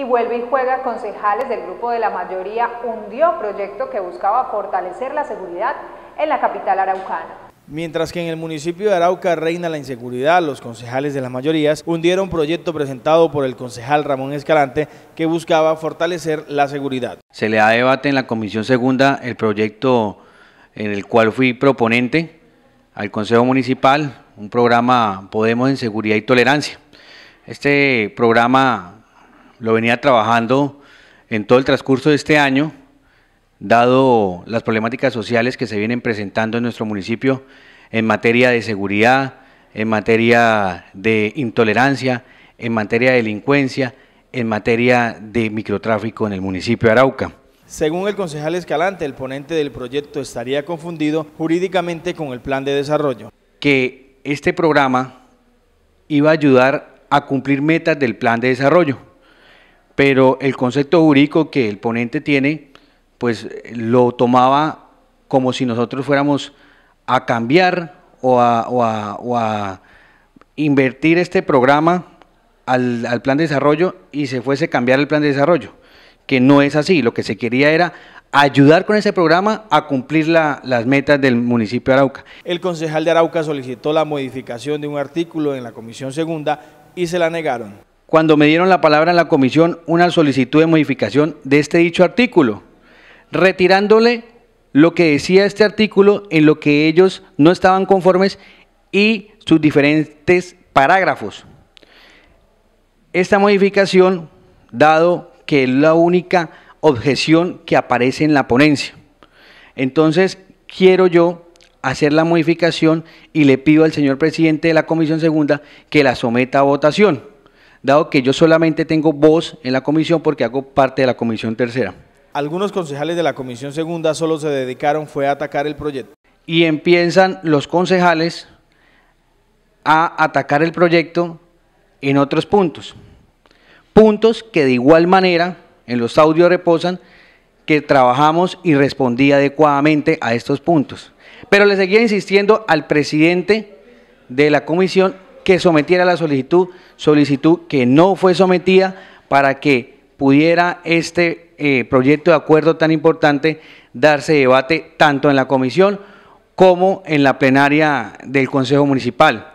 Y vuelve y juega concejales del grupo de la mayoría hundió proyecto que buscaba fortalecer la seguridad en la capital araucana. Mientras que en el municipio de Arauca reina la inseguridad, los concejales de las mayorías hundieron proyecto presentado por el concejal Ramón Escalante que buscaba fortalecer la seguridad. Se le da debate en la comisión segunda el proyecto en el cual fui proponente al Consejo Municipal, un programa Podemos en Seguridad y Tolerancia. Este programa lo venía trabajando en todo el transcurso de este año, dado las problemáticas sociales que se vienen presentando en nuestro municipio en materia de seguridad, en materia de intolerancia, en materia de delincuencia, en materia de microtráfico en el municipio de Arauca. Según el concejal Escalante, el ponente del proyecto estaría confundido jurídicamente con el plan de desarrollo. Que este programa iba a ayudar a cumplir metas del plan de desarrollo pero el concepto jurídico que el ponente tiene, pues lo tomaba como si nosotros fuéramos a cambiar o a, invertir este programa al, plan de desarrollo y se fuese a cambiar el plan de desarrollo, que no es así, lo que se quería era ayudar con ese programa a cumplir las metas del municipio de Arauca. El concejal de Arauca solicitó la modificación de un artículo en la comisión segunda y se la negaron cuando me dieron la palabra en la comisión una solicitud de modificación de este dicho artículo, retirándole lo que decía este artículo en lo que ellos no estaban conformes y sus diferentes parágrafos. Esta modificación, dado que es la única objeción que aparece en la ponencia. Entonces, quiero yo hacer la modificación y le pido al señor presidente de la Comisión Segunda que la someta a votación dado que yo solamente tengo voz en la comisión porque hago parte de la comisión tercera. Algunos concejales de la comisión segunda solo se dedicaron fue a atacar el proyecto. Y empiezan los concejales a atacar el proyecto en otros puntos. Puntos que de igual manera en los audios reposan que trabajamos y respondí adecuadamente a estos puntos. Pero le seguía insistiendo al presidente de la comisión que sometiera la solicitud, solicitud que no fue sometida para que pudiera este eh, proyecto de acuerdo tan importante darse debate tanto en la comisión como en la plenaria del Consejo Municipal.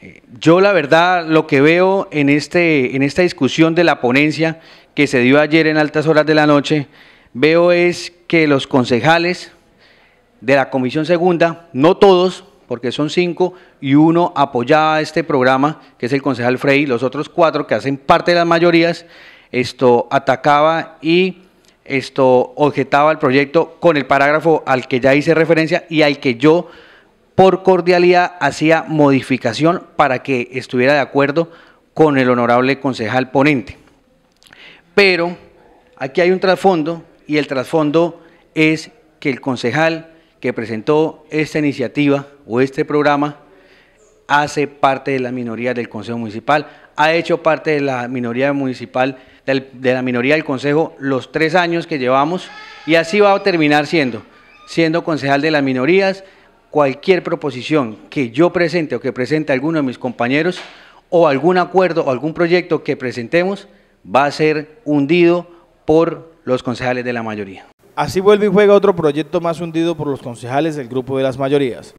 Eh, yo la verdad lo que veo en, este, en esta discusión de la ponencia que se dio ayer en altas horas de la noche, veo es que los concejales de la Comisión Segunda, no todos, porque son cinco y uno apoyaba este programa, que es el concejal Frey, los otros cuatro que hacen parte de las mayorías, esto atacaba y esto objetaba el proyecto con el parágrafo al que ya hice referencia y al que yo por cordialidad hacía modificación para que estuviera de acuerdo con el honorable concejal ponente. Pero aquí hay un trasfondo y el trasfondo es que el concejal que presentó esta iniciativa o este programa hace parte de la minoría del Consejo Municipal, ha hecho parte de la minoría municipal, de la minoría del Consejo los tres años que llevamos y así va a terminar siendo, siendo concejal de las minorías, cualquier proposición que yo presente o que presente alguno de mis compañeros o algún acuerdo o algún proyecto que presentemos va a ser hundido por los concejales de la mayoría. Así vuelve y juega otro proyecto más hundido por los concejales del grupo de las mayorías.